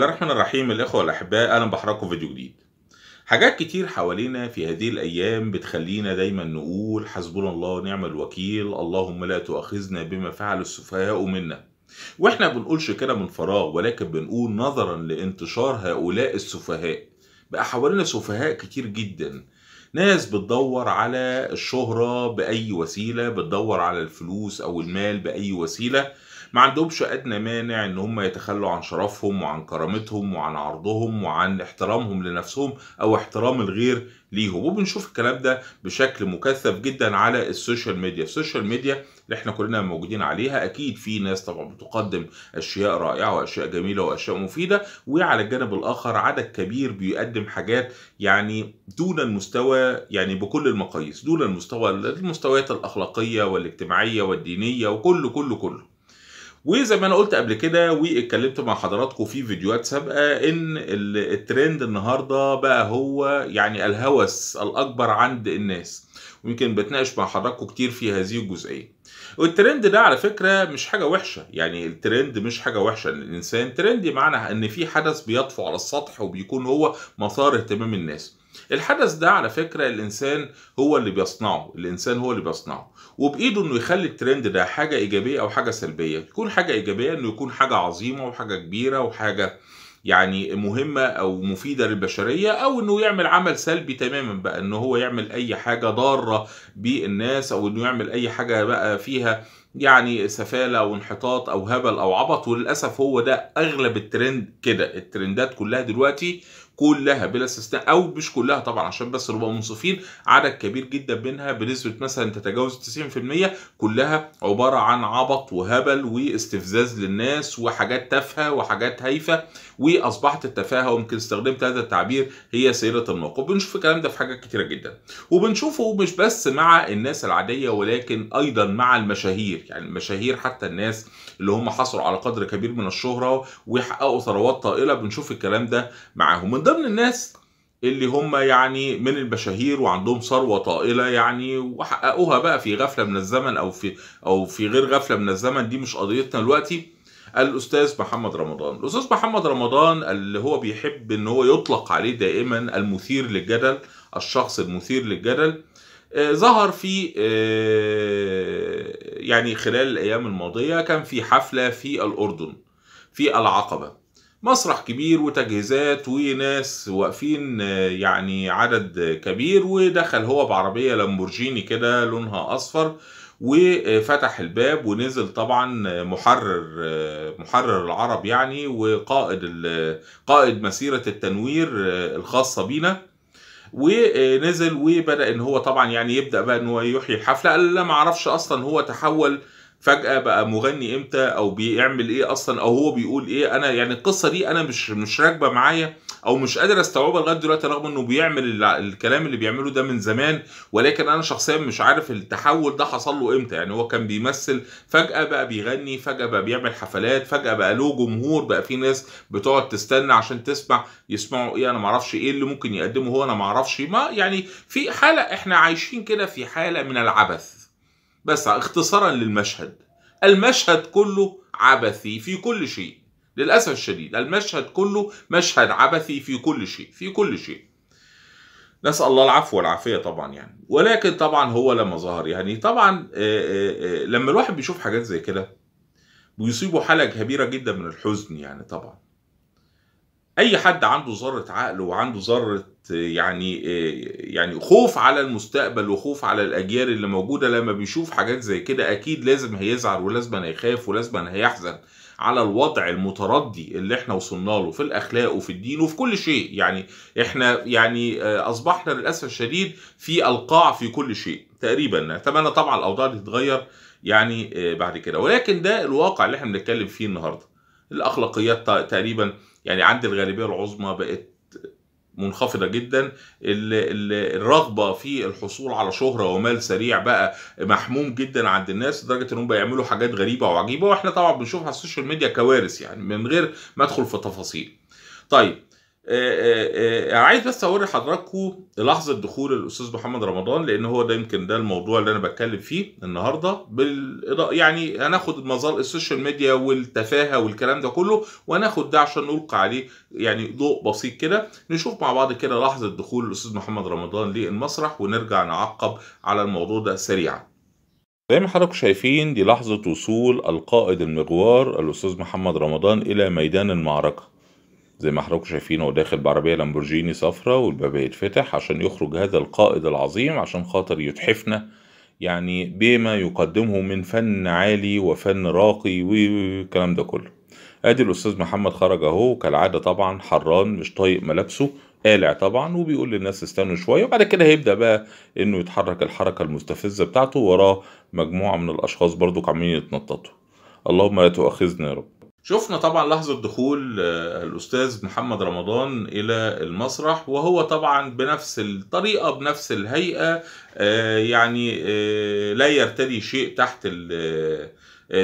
الله الرحمن الرحيم الإخوة الأحباء أهلا بحضراتكم فيديو جديد حاجات كتير حوالينا في هذه الأيام بتخلينا دايما نقول حسبنا الله ونعم الوكيل اللهم لا تؤاخذنا بما فعل السفهاء منا واحنا بنقولش كده من فراغ ولكن بنقول نظرا لانتشار هؤلاء السفهاء بقى حوالينا سفهاء كتير جدا ناس بتدور على الشهرة بأي وسيلة بتدور على الفلوس أو المال بأي وسيلة ما عندهمش ادنى مانع ان هم يتخلوا عن شرفهم وعن كرامتهم وعن عرضهم وعن احترامهم لنفسهم او احترام الغير ليهم وبنشوف الكلام ده بشكل مكثف جدا على السوشيال ميديا السوشيال ميديا اللي احنا كلنا موجودين عليها اكيد في ناس طبعا بتقدم اشياء رائعه واشياء جميله واشياء مفيده وعلى الجانب الاخر عدد كبير بيقدم حاجات يعني دون المستوى يعني بكل المقاييس دون المستوى المستويات الاخلاقيه والاجتماعيه والدينيه وكله كله كله وزي ما انا قلت قبل كده واتكلمت مع حضراتكم في فيديوهات سابقه ان الترند النهارده بقى هو يعني الهوس الاكبر عند الناس ويمكن بتناقش مع حضراتكم كتير في هذه الجزئيه والترند ده على فكره مش حاجه وحشه يعني الترند مش حاجه وحشه الانسان ترند معناها ان في حدث بيطفو على السطح وبيكون هو مثار اهتمام الناس الحدث ده على فكرة الإنسان هو اللي بيصنعه الإنسان هو اللي بيصنعه وبإيده إنه يخلي الترند ده حاجة إيجابية أو حاجة سلبية يكون حاجة إيجابية إنه يكون حاجة عظيمة وحاجة كبيرة وحاجة يعني مهمة أو مفيدة للبشرية أو إنه يعمل عمل سلبي تماما بقى إنه هو يعمل أي حاجة ضارة بالناس أو إنه يعمل أي حاجة بقى فيها يعني سفالة وانحطاط أو هبل أو عبط وللأسف هو ده أغلب الترند كده الترندات كلها دلوقتي كلها بلا استثناء او مش كلها طبعا عشان بس نبقى منصفين عدد كبير جدا منها بنسبه مثلا تتجاوز 90% كلها عباره عن عبط وهبل واستفزاز للناس وحاجات تافهه وحاجات هايفه واصبحت التفاهه ويمكن استخدمت هذا التعبير هي سيره الموقف بنشوف الكلام ده في حاجات كتيره جدا وبنشوفه مش بس مع الناس العاديه ولكن ايضا مع المشاهير يعني المشاهير حتى الناس اللي هم حصلوا على قدر كبير من الشهره ويحققوا ثروات طائله بنشوف الكلام ده معاهم من ضمن الناس اللي هم يعني من البشاهير وعندهم ثروه طائله يعني وحققوها بقى في غفله من الزمن او في او في غير غفله من الزمن دي مش قضيتنا دلوقتي الاستاذ محمد رمضان الاستاذ محمد رمضان اللي هو بيحب ان هو يطلق عليه دائما المثير للجدل الشخص المثير للجدل آه، ظهر في آه، يعني خلال الايام الماضيه كان في حفله في الاردن في العقبه مسرح كبير وتجهيزات وناس واقفين آه، يعني عدد كبير ودخل هو بعربية لامبورجيني كده لونها أصفر وفتح الباب ونزل طبعا آه، محرر آه، محرر العرب يعني وقائد قائد مسيرة التنوير الخاصة بينا ونزل وبدا ان هو طبعا يعني يبدا بقى ان هو يحيي الحفله قال لا معرفش اصلا هو تحول فجاه بقى مغني امتى او بيعمل ايه اصلا او هو بيقول ايه انا يعني القصه دي انا مش مش راكبه معايا او مش قادر استوعبها لغايه دلوقتي رغم انه بيعمل الكلام اللي بيعمله ده من زمان ولكن انا شخصيا مش عارف التحول ده حصل له امتى يعني هو كان بيمثل فجاه بقى بيغني فجاه بقى بيعمل حفلات فجاه بقى له جمهور بقى في ناس بتقعد تستنى عشان تسمع يسمعوا ايه انا معرفش ايه اللي ممكن يقدمه هو انا معرفش ما يعني في حاله احنا عايشين كده في حاله من العبث بس اختصارا للمشهد المشهد كله عبثي في كل شيء للأسف الشديد المشهد كله مشهد عبثي في كل شيء في كل شيء نسأل الله العفو والعافية طبعا يعني ولكن طبعا هو لما ظهر يعني طبعا آآ آه، آآ آه، آه، لما الواحد بيشوف حاجات زي كده بيصيبه حالة كبيرة جدا من الحزن يعني طبعا أي حد عنده ذرة عقل وعنده ذرة يعني آه، يعني خوف على المستقبل وخوف على الاجيال اللي موجوده لما بيشوف حاجات زي كده اكيد لازم هيزعل ولازم هيخاف ولازم هيحزن على الوضع المتردي اللي احنا وصلنا له في الاخلاق وفي الدين وفي كل شيء يعني احنا يعني آه، اصبحنا للاسف الشديد في القاع في كل شيء تقريبا اتمنى طبعا الاوضاع دي تتغير يعني آه، بعد كده ولكن ده الواقع اللي احنا بنتكلم فيه النهارده الاخلاقيات تقريبا يعني عند الغالبيه العظمى بقت منخفضه جدا الرغبه في الحصول على شهره ومال سريع بقى محموم جدا عند الناس لدرجه انهم بيعملوا حاجات غريبه وعجيبه واحنا طبعا بنشوفها على السوشيال ميديا كوارث يعني من غير ما ادخل في تفاصيل طيب آه، آه، آه، عايز بس اوري لحضراتكم لحظه دخول الاستاذ محمد رمضان لان هو ده يمكن ده الموضوع اللي انا بتكلم فيه النهارده بالاضاءه يعني هناخد مظال السوشيال ميديا والتفاهه والكلام ده كله وهناخد ده عشان نلقي عليه يعني ضوء بسيط كده نشوف مع بعض كده لحظه دخول الاستاذ محمد رمضان للمسرح ونرجع نعقب على الموضوع ده سريعا زي ما حضراتكم شايفين دي لحظه وصول القائد المغوار الاستاذ محمد رمضان الى ميدان المعركه زي ما حضراتكم شايفين هو داخل بعربيه لامبورجيني صفرا والباب هيتفتح عشان يخرج هذا القائد العظيم عشان خاطر يتحفنا يعني بما يقدمه من فن عالي وفن راقي والكلام ده كله ادي الأستاذ محمد خرج أهو كالعادة طبعا حران مش طايق ملابسه قالع طبعا وبيقول للناس استنوا شوية وبعد كده هيبدأ بقى إنه يتحرك الحركة المستفزة بتاعته وراه مجموعة من الأشخاص برضو عمالين يتنططوا اللهم لا تؤاخذنا يا رب شفنا طبعا لحظة دخول آه، الأستاذ محمد رمضان إلى المسرح وهو طبعا بنفس الطريقة بنفس الهيئة آه، يعني آه، لا يرتدي شيء تحت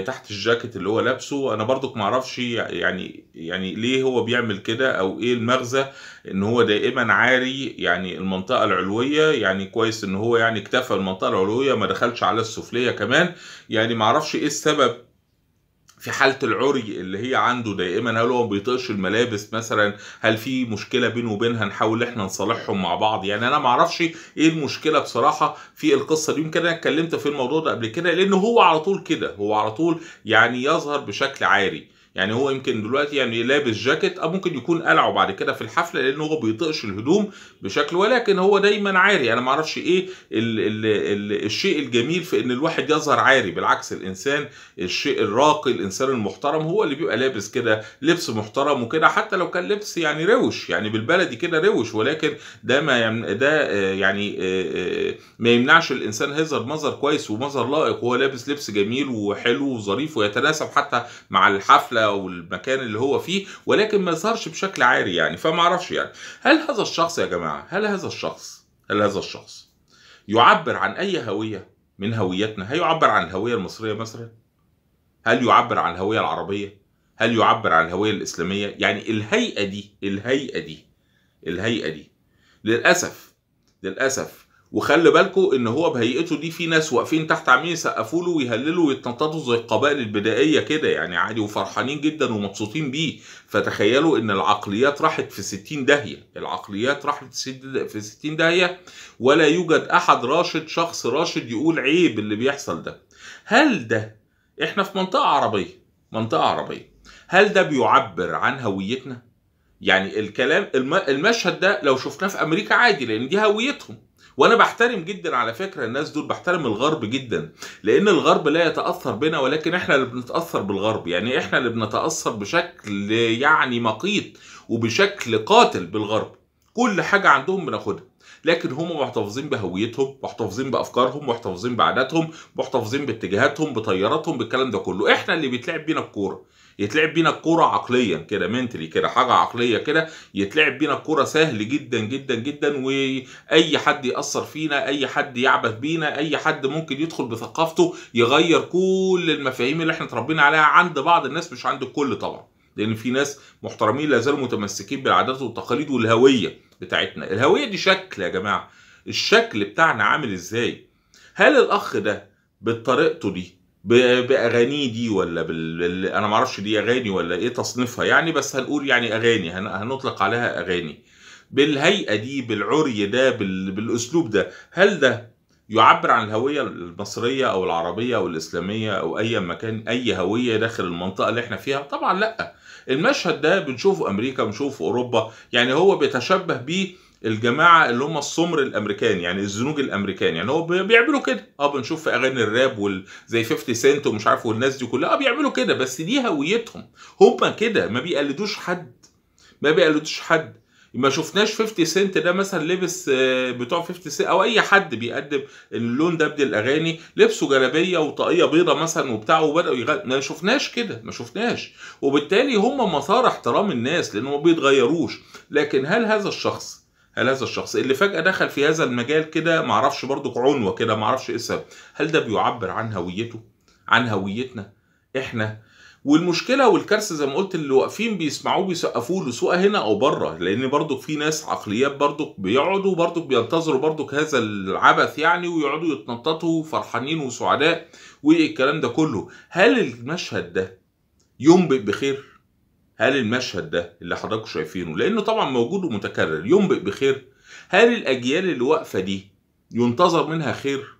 تحت الجاكيت اللي هو لابسه انا برضك ما اعرفش يعني يعني ليه هو بيعمل كده او ايه المغزى ان هو دائما عاري يعني المنطقه العلويه يعني كويس ان هو يعني اكتفى المنطقه العلويه ما دخلش على السفليه كمان يعني ما اعرفش ايه السبب في حاله العري اللي هي عنده دائما هل هو بيطقش الملابس مثلا هل في مشكله بينه وبينها نحاول احنا نصالحهم مع بعض يعني انا ما اعرفش ايه المشكله بصراحه في القصه دي يمكن انا اتكلمت في الموضوع ده قبل كده لان هو على طول كده هو على طول يعني يظهر بشكل عاري يعني هو يمكن دلوقتي يعني لابس جاكيت أو ممكن يكون قلعه بعد كده في الحفلة لأن هو بيطقش الهدوم بشكل ولكن هو دايما عاري أنا ما اعرفش إيه الـ الـ الـ الشيء الجميل في إن الواحد يظهر عاري بالعكس الإنسان الشيء الراقي الإنسان المحترم هو اللي بيبقى لابس كده لبس محترم وكده حتى لو كان لبس يعني روش يعني بالبلدي كده روش ولكن ده ما يعني ده يعني ما يمنعش الانسان هيظهر مظهر كويس ومظهر لائق وهو لابس لبس جميل وحلو وظريف ويتناسب حتى مع الحفله او المكان اللي هو فيه ولكن ما يظهرش بشكل عاري يعني فما اعرفش يعني هل هذا الشخص يا جماعه هل هذا الشخص هل هذا الشخص يعبر عن اي هويه من هويتنا هل يعبر عن الهويه المصريه مثلا هل يعبر عن الهويه العربيه هل يعبر عن الهويه الاسلاميه يعني الهيئه دي الهيئه دي الهيئه دي للاسف للاسف وخلي بالكم ان هو بهيئته دي في ناس واقفين تحت عاملين يسقفوا له ويهللوا ويتنططوا زي القبائل البدائيه كده يعني عادي وفرحانين جدا ومبسوطين بيه فتخيلوا ان العقليات راحت في 60 داهيه العقليات راحت في 60 داهيه ولا يوجد احد راشد شخص راشد يقول عيب اللي بيحصل ده هل ده احنا في منطقه عربيه منطقه عربيه هل ده بيعبر عن هويتنا يعني الكلام المشهد ده لو شفناه في امريكا عادي لان دي هويتهم وانا بحترم جدا على فكره الناس دول بحترم الغرب جدا لان الغرب لا يتاثر بنا ولكن احنا اللي بنتاثر بالغرب يعني احنا اللي بنتاثر بشكل يعني مقيت وبشكل قاتل بالغرب كل حاجه عندهم بناخدها لكن هم محتفظين بهويتهم محتفظين بافكارهم محتفظين بعاداتهم محتفظين باتجاهاتهم بطياراتهم بالكلام ده كله احنا اللي بيتلعب بينا الكوره يتلعب بينا الكوره عقليا كده منتلي كده حاجه عقليه كده يتلعب بينا الكوره سهل جدا جدا جدا واي حد ياثر فينا اي حد يعبث بينا اي حد ممكن يدخل بثقافته يغير كل المفاهيم اللي احنا اتربينا عليها عند بعض الناس مش عند الكل طبعا لان في ناس محترمين لا زالوا متمسكين بالعادات والتقاليد والهويه بتاعتنا الهوية دي شكل يا جماعة الشكل بتاعنا عامل ازاي هل الاخ ده بطريقته دي باغانيه دي ولا بال... انا معرفش دي اغاني ولا ايه تصنيفها يعني بس هنقول يعني اغاني هن... هنطلق عليها اغاني بالهيئه دي بالعري ده بال... بالاسلوب ده هل ده يعبر عن الهويه المصريه او العربيه او الاسلاميه او اي مكان اي هويه داخل المنطقه اللي احنا فيها طبعا لا المشهد ده بنشوفه امريكا بنشوفه اوروبا يعني هو بيتشبه بيه الجماعه اللي هم السمر الامريكان يعني الزنوج الامريكان يعني هو بيعملوا كده اه بنشوف في اغاني الراب وال... زي 50 سنت ومش عارف والناس دي كلها اه بيعملوا كده بس دي هويتهم هم كده ما بيقلدوش حد ما بيقلدوش حد ما شفناش 50 سنت ده مثلا لبس آه، بتوع 50 سنت او اي حد بيقدم اللون ده من الاغاني لبسه جلابيه وطاقيه بيضه مثلا وبتاع وبداوا يغنوا ما شفناش كده ما شفناش وبالتالي هم مسار احترام الناس لان ما بيتغيروش لكن هل هذا الشخص هل هذا الشخص اللي فجأة دخل في هذا المجال كده ما اعرفش برضك عنوة كده اعرفش ايه السبب هل ده بيعبر عن هويته عن هويتنا احنا والمشكله والكارثه زي ما قلت اللي واقفين بيسمعوه بيسقفوا له سواء هنا او بره لان برضك في ناس عقليات برضك بيقعدوا برضك بينتظروا برضك هذا العبث يعني ويقعدوا يتنططوا فرحانين وسعداء والكلام ده كله هل المشهد ده ينبئ بخير هل المشهد ده اللي حضراتكم شايفينه لانه طبعا موجود ومتكرر ينبئ بخير هل الاجيال اللي واقفه دي ينتظر منها خير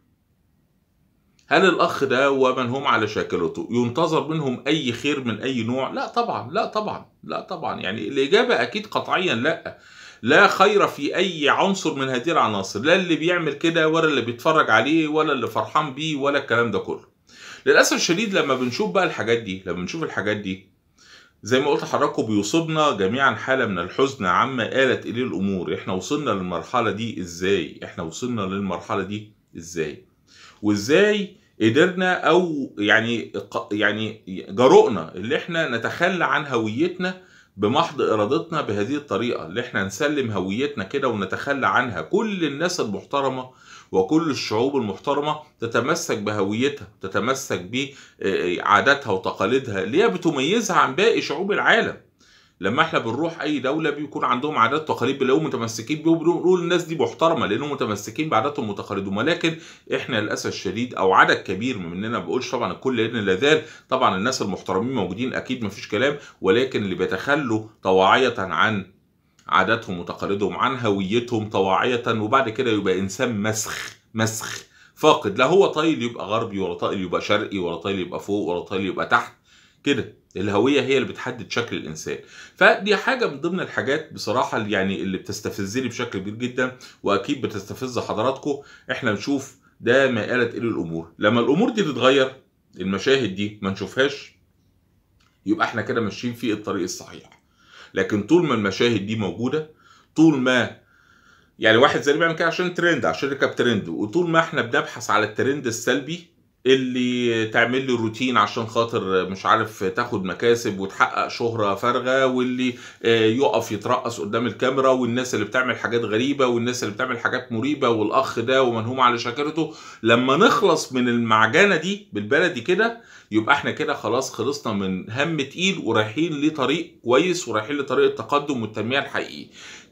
هل الأخ ده ومن هم على شاكلته ينتظر منهم أي خير من أي نوع؟ لا طبعا لا طبعا لا طبعا يعني الإجابة أكيد قطعيا لا لا خير في أي عنصر من هذه العناصر لا اللي بيعمل كده ولا اللي بيتفرج عليه ولا اللي فرحان بيه ولا الكلام ده كله للأسف الشديد لما بنشوف بقى الحاجات دي لما بنشوف الحاجات دي زي ما قلت لحضراتكم بيصيبنا جميعا حاله من الحزن عما آلت اليه الامور احنا وصلنا للمرحله دي ازاي احنا وصلنا للمرحله دي ازاي وازاي قدرنا او يعني يعني جرؤنا اللي احنا نتخلى عن هويتنا بمحض ارادتنا بهذه الطريقه اللي احنا نسلم هويتنا كده ونتخلى عنها كل الناس المحترمه وكل الشعوب المحترمه تتمسك بهويتها تتمسك بعاداتها وتقاليدها اللي هي بتميزها عن باقي شعوب العالم لما احنا بنروح اي دوله بيكون عندهم عادات وتقاليد بيلاقوهم متمسكين بيهم بنقول الناس دي محترمه لانهم متمسكين بعاداتهم وتقاليدهم ولكن احنا للاسف الشديد او عدد كبير مننا ما بقولش طبعا الكل لان لا طبعا الناس المحترمين موجودين اكيد ما فيش كلام ولكن اللي بيتخلوا طواعيه عن عاداتهم وتقاليدهم عن هويتهم طواعيه وبعد كده يبقى انسان مسخ مسخ فاقد لا هو طايل يبقى غربي ولا طايل يبقى شرقي ولا طايل يبقى فوق ولا طايل يبقى تحت كده الهويه هي اللي بتحدد شكل الانسان فدي حاجه من ضمن الحاجات بصراحه اللي يعني اللي بتستفزني بشكل كبير جدا واكيد بتستفز حضراتكم احنا بنشوف ده ما قالت الى الامور لما الامور دي تتغير المشاهد دي ما نشوفهاش يبقى احنا كده ماشيين في الطريق الصحيح لكن طول ما المشاهد دي موجوده طول ما يعني واحد زي بيعمل كده عشان ترند عشان يركب ترند وطول ما احنا بنبحث على الترند السلبي اللي تعمل لي روتين عشان خاطر مش عارف تاخد مكاسب وتحقق شهرة فارغة واللي آه، يقف يترقص قدام الكاميرا والناس اللي بتعمل حاجات غريبة والناس اللي بتعمل حاجات مريبة والأخ ده ومنهوم على شاكرته لما نخلص من المعجنة دي بالبلدي كده يبقى احنا كده خلاص خلصنا من هم تقيل ورايحين لطريق كويس ورايحين لطريق التقدم والتنميه الحقيقي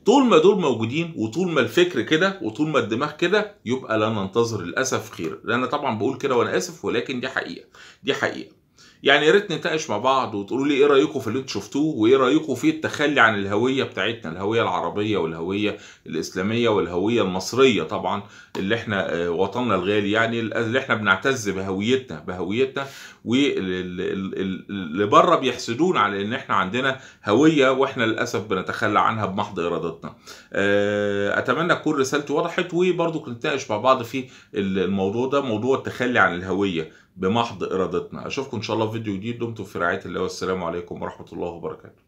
طول ما دول موجودين وطول ما الفكر كده وطول ما الدماغ كده يبقى لا ننتظر للاسف خير لان طبعا بقول كده وانا اسف ولكن دي حقيقه دي حقيقه يعني يا ريت نتناقش مع بعض وتقولوا لي ايه رايكم في اللي انتم شفتوه وايه رايكم في التخلي عن الهويه بتاعتنا الهويه العربيه والهويه الاسلاميه والهويه المصريه طبعا اللي احنا آه، وطننا الغالي يعني اللي احنا بنعتز بهويتنا بهويتنا واللي بره بيحسدون على ان احنا عندنا هويه واحنا للاسف بنتخلى عنها بمحض ارادتنا آه، اتمنى تكون رسالتي وضحت وبرضه نتناقش مع بعض في الموضوع ده موضوع التخلي عن الهويه بمحض ارادتنا اشوفكم ان شاء الله في فيديو جديد دمتم في رعايه الله والسلام عليكم ورحمه الله وبركاته